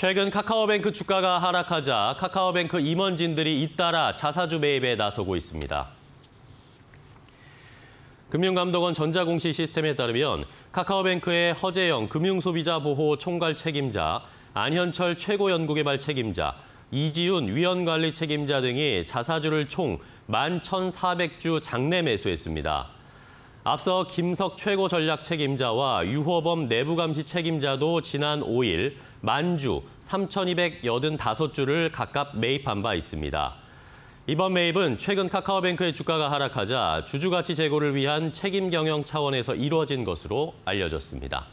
최근 카카오뱅크 주가가 하락하자 카카오뱅크 임원진들이 잇따라 자사주 매입에 나서고 있습니다. 금융감독원 전자공시 시스템에 따르면 카카오뱅크의 허재영 금융소비자보호 총괄 책임자, 안현철 최고연구개발 책임자, 이지훈 위원관리 책임자 등이 자사주를 총 11,400주 장내 매수했습니다. 앞서 김석 최고 전략 책임자와 유호범 내부감시 책임자도 지난 5일 만주 3,285주를 각각 매입한 바 있습니다. 이번 매입은 최근 카카오뱅크의 주가가 하락하자 주주가치 제고를 위한 책임 경영 차원에서 이루어진 것으로 알려졌습니다.